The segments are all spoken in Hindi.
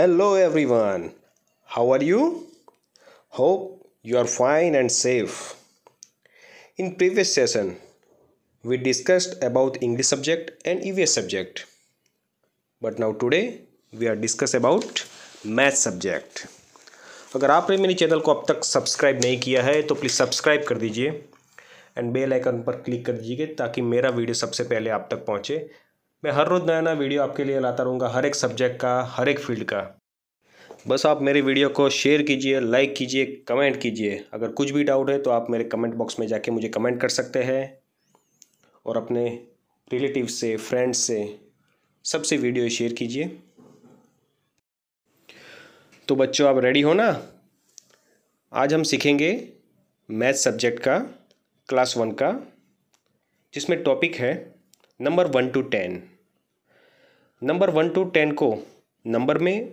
Hello everyone how are you hope you are fine and safe in previous session we discussed about English subject and EVS subject but now today we are discuss about math subject अगर आपने मेरे चैनल को अब तक सब्सक्राइब नहीं किया है तो प्लीज़ सब्सक्राइब कर दीजिए एंड बेल आइकन पर क्लिक कर दीजिए ताकि मेरा वीडियो सबसे पहले आप तक पहुँचे मैं हर रोज़ नया नया वीडियो आपके लिए लाता रहूँगा हर एक सब्जेक्ट का हर एक फील्ड का बस आप मेरे वीडियो को शेयर कीजिए लाइक कीजिए कमेंट कीजिए अगर कुछ भी डाउट है तो आप मेरे कमेंट बॉक्स में जाके मुझे कमेंट कर सकते हैं और अपने रिलेटिव से फ्रेंड्स से सबसे वीडियो शेयर कीजिए तो बच्चों आप रेडी हो ना आज हम सीखेंगे मैथ सब्जेक्ट का क्लास वन का जिसमें टॉपिक है number one to ten number one to ten को नंबर में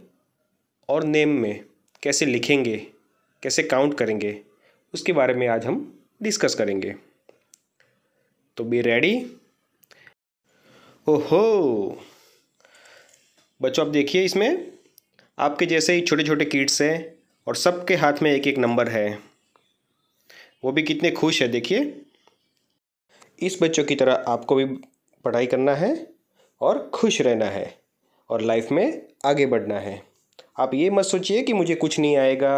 और नेम में कैसे लिखेंगे कैसे काउंट करेंगे उसके बारे में आज हम डिस्कस करेंगे तो बी रेडी ओहो बच्चों आप देखिए इसमें आपके जैसे ही छोटे छोटे किड्स हैं और सबके हाथ में एक एक नंबर है वो भी कितने खुश है देखिए इस बच्चों की तरह आपको भी पढ़ाई करना है और खुश रहना है और लाइफ में आगे बढ़ना है आप ये मत सोचिए कि मुझे कुछ नहीं आएगा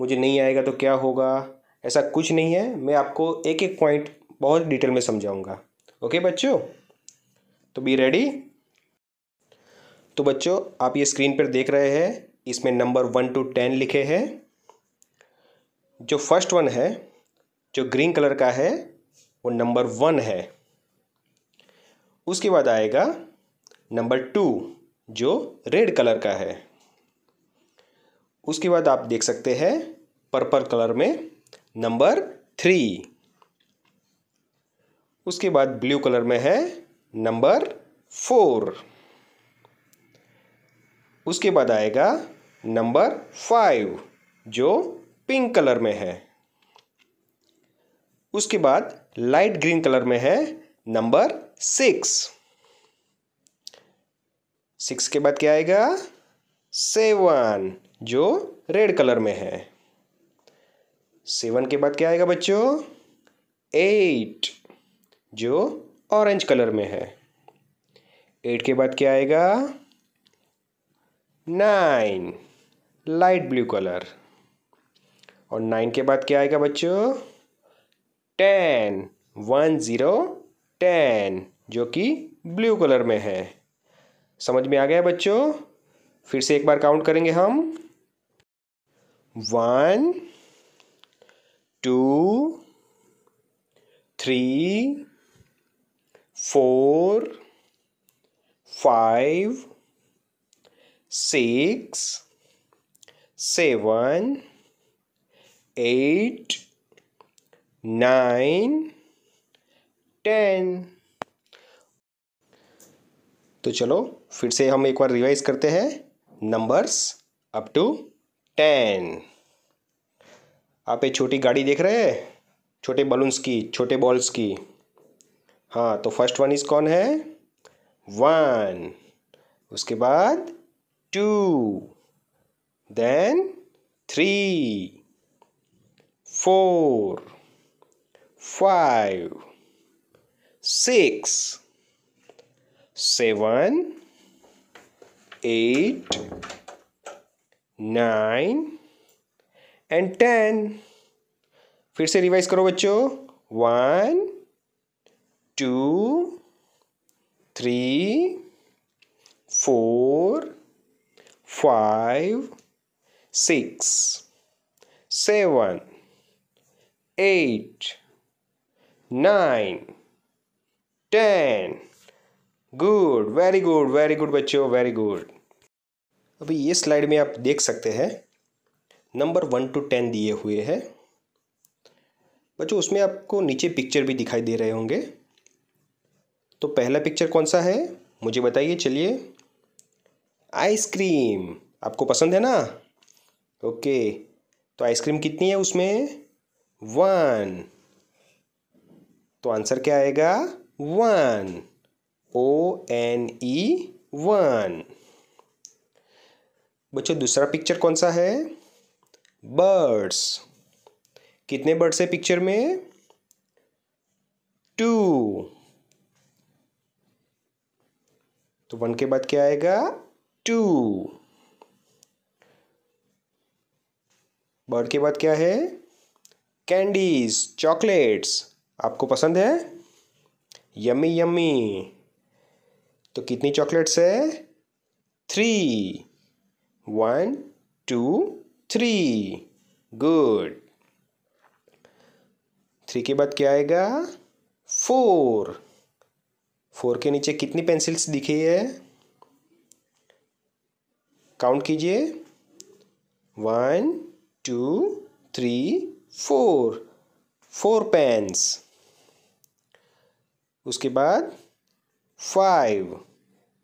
मुझे नहीं आएगा तो क्या होगा ऐसा कुछ नहीं है मैं आपको एक एक पॉइंट बहुत डिटेल में समझाऊंगा ओके बच्चों तो बी रेडी तो बच्चों आप ये स्क्रीन पर देख रहे हैं इसमें नंबर वन टू टेन लिखे हैं जो फर्स्ट वन है जो ग्रीन कलर का है वो नंबर वन है उसके बाद आएगा नंबर टू जो रेड कलर का है उसके बाद आप देख सकते हैं पर्पल कलर में नंबर थ्री उसके बाद ब्लू कलर में है नंबर फोर उसके बाद आएगा नंबर फाइव जो पिंक कलर में है उसके बाद लाइट ग्रीन कलर में है नंबर सिक्स सिक्स के बाद क्या आएगा सेवन जो रेड कलर में है सेवन के बाद क्या आएगा बच्चों एट जो ऑरेंज कलर में है एट के बाद क्या आएगा नाइन लाइट ब्लू कलर और नाइन के बाद क्या आएगा बच्चों टेन वन ज़ीरो टेन जो कि ब्लू कलर में है समझ में आ गया बच्चों फिर से एक बार काउंट करेंगे हम one two three four five six seven eight nine ten तो चलो फिर से हम एक बार रिवाइज करते हैं नंबर्स अप टू टेन आप एक छोटी गाड़ी देख रहे हैं छोटे बलून्स की छोटे बॉल्स की हाँ तो फर्स्ट वन इज़ कौन है वन उसके बाद two then three four five six seven eight nine and ten फिर से रिवाइज करो बच्चों one two three four five six seven eight nine ten good very good very good बच्चों वेरी गुड अभी ये स्लाइड में आप देख सकते हैं नंबर वन टू टेन दिए हुए हैं बच्चों उसमें आपको नीचे पिक्चर भी दिखाई दे रहे होंगे तो पहला पिक्चर कौन सा है मुझे बताइए चलिए आइसक्रीम आपको पसंद है ना ओके तो आइसक्रीम कितनी है उसमें वन तो आंसर क्या आएगा one O N E one बच्चों दूसरा पिक्चर कौन सा है बर्ड्स कितने बर्ड्स है पिक्चर में टू तो वन के बाद क्या आएगा टू बर्ड के बाद क्या है कैंडीज चॉकलेट्स आपको पसंद है यमी यमी तो कितनी चॉकलेट्स है three one two three good three के बाद क्या आएगा फोर फोर के नीचे कितनी पेंसिल्स दिखी है काउंट कीजिए one two three four four pens उसके बाद फाइव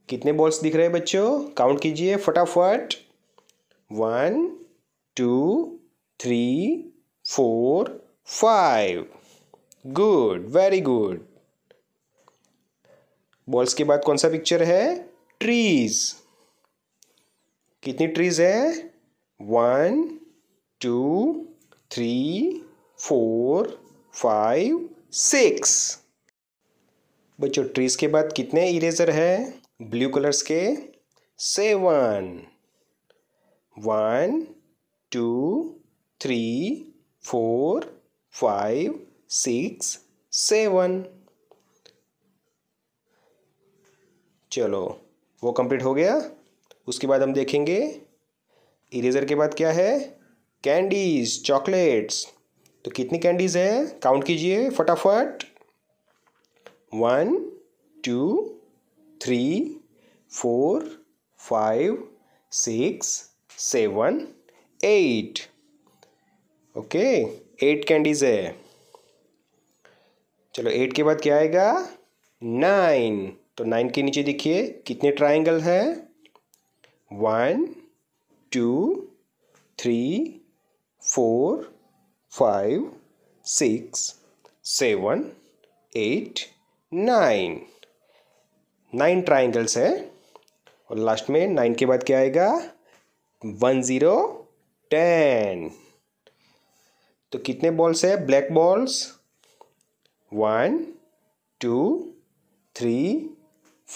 कितने बॉल्स दिख रहे हैं बच्चों काउंट कीजिए फटाफट one two three four five good very good balls के बाद कौन सा पिक्चर है ट्रीज कितनी ट्रीज है one two three four five six बच्चों ट्रीज के बाद कितने इरेजर है ब्लू कलर्स के seven one two three four five six seven चलो वो कंप्लीट हो गया उसके बाद हम देखेंगे इरेजर के बाद क्या है कैंडीज़ चॉकलेट्स तो कितनी कैंडीज़ है काउंट कीजिए फटाफट one two three four five six seven eight okay eight candies है चलो एट के बाद क्या आएगा नाइन तो नाइन के नीचे देखिए कितने ट्राइंगल है one two three four five six seven eight nine nine triangles है और लास्ट में नाइन के बाद क्या आएगा वन ज़ीरो टेन तो कितने बॉल्स है black balls one two three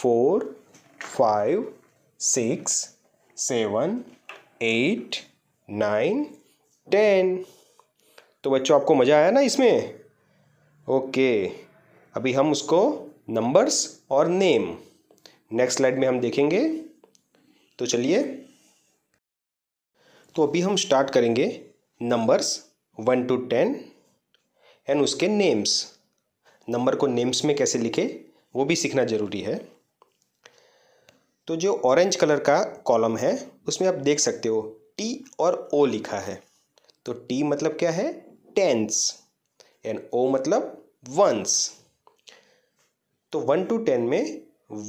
four five six seven eight nine ten तो बच्चों आपको मज़ा आया ना इसमें ओके अभी हम उसको नंबर्स और नेम नेक्स्ट स्लाइड में हम देखेंगे तो चलिए तो अभी हम स्टार्ट करेंगे numbers one to ten and उसके नेम्स नंबर को नेम्स में कैसे लिखे वो भी सीखना ज़रूरी है तो जो ऑरेंज कलर का कॉलम है उसमें आप देख सकते हो टी और ओ लिखा है तो टी मतलब क्या है टेंस एंड ओ मतलब वंस तो वन टू टेन में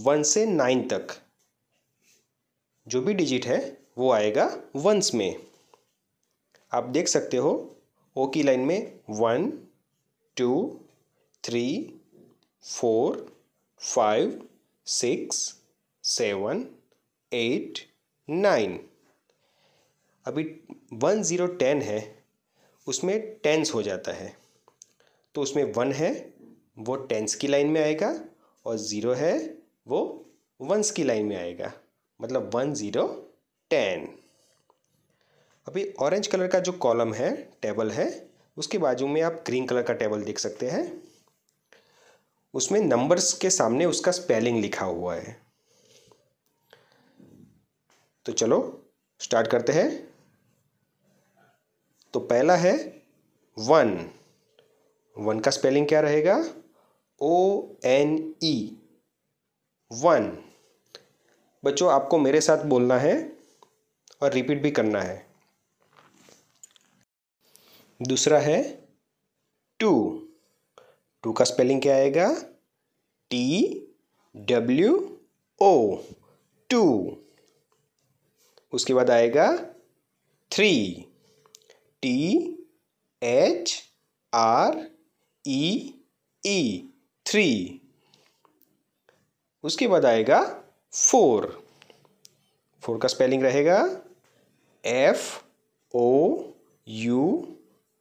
वन से नाइन तक जो भी डिजिट है वो आएगा वंस में आप देख सकते हो ओ की लाइन में one two three four five six seven eight nine अभी वन ज़ीरो टेन है उसमें टेंस हो जाता है तो उसमें वन है वो टेंस की लाइन में आएगा और ज़ीरो है वो वंस की लाइन में आएगा मतलब वन ज़ीरो टेन अभी ऑरेंज कलर का जो कॉलम है टेबल है उसके बाजू में आप ग्रीन कलर का टेबल देख सकते हैं उसमें नंबर्स के सामने उसका स्पेलिंग लिखा हुआ है तो चलो स्टार्ट करते हैं तो पहला है वन वन का स्पेलिंग क्या रहेगा ओ एन ई वन बच्चों आपको मेरे साथ बोलना है और रिपीट भी करना है दूसरा है टू टू का स्पेलिंग क्या आएगा टी डब्ल्यू ओ टू उसके बाद आएगा three T H R E E three उसके बाद आएगा फोर फोर का स्पेलिंग रहेगा F O U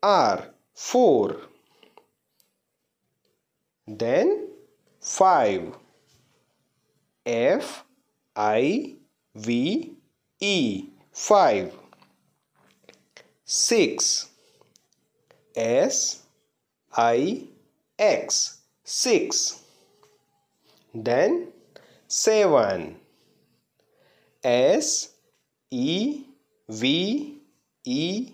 R four then five F I V E five six S I X six, then seven. S E V E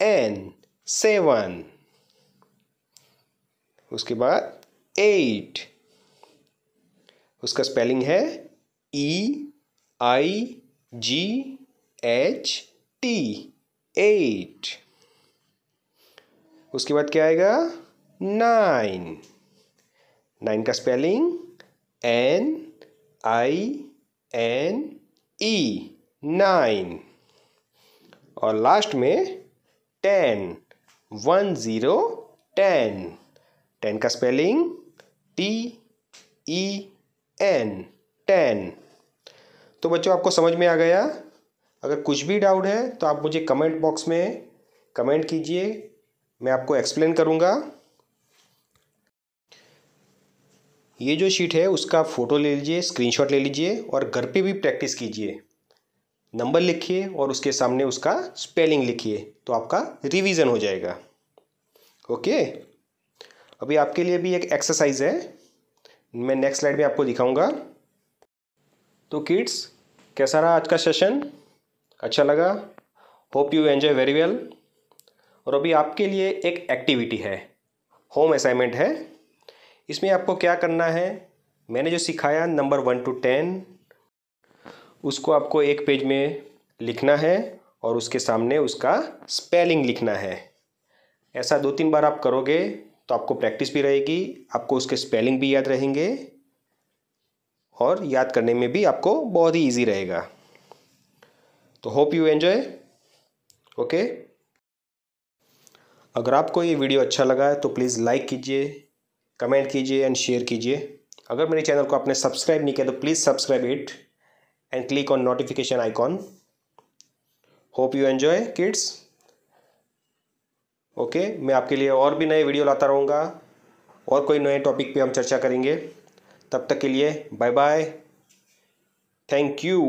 N seven. उसके बाद eight उसका स्पेलिंग है e i g h t eight उसके बाद क्या आएगा नाइन नाइन का spelling N I N E nine और लास्ट में ten one zero ten ten का spelling T E N ten तो बच्चों आपको समझ में आ गया अगर कुछ भी डाउट है तो आप मुझे कमेंट बॉक्स में कमेंट कीजिए मैं आपको एक्सप्लेन करूँगा ये जो शीट है उसका फ़ोटो ले लीजिए स्क्रीनशॉट ले लीजिए और घर पे भी प्रैक्टिस कीजिए नंबर लिखिए और उसके सामने उसका स्पेलिंग लिखिए तो आपका रिवीजन हो जाएगा ओके अभी आपके लिए भी एक एक्सरसाइज है मैं नेक्स्ट स्लाइड में आपको दिखाऊंगा तो किड्स कैसा रहा आज का सेशन अच्छा लगा hope you enjoy very well और अभी आपके लिए एक एक्टिविटी है होम असाइनमेंट है इसमें आपको क्या करना है मैंने जो सिखाया नंबर वन टू टेन उसको आपको एक पेज में लिखना है और उसके सामने उसका स्पेलिंग लिखना है ऐसा दो तीन बार आप करोगे तो आपको प्रैक्टिस भी रहेगी आपको उसके स्पेलिंग भी याद रहेंगे और याद करने में भी आपको बहुत ही ईजी रहेगा तो होप यू एन्जॉय ओके अगर आपको ये वीडियो अच्छा लगा है तो प्लीज़ लाइक कीजिए कमेंट कीजिए एंड शेयर कीजिए अगर मेरे चैनल को आपने सब्सक्राइब नहीं किया तो please subscribe it and click on notification icon hope you enjoy kids okay मैं आपके लिए और भी नए वीडियो लाता रहूँगा और कोई नए टॉपिक पे हम चर्चा करेंगे तब तक के लिए बाय बाय थैंक यू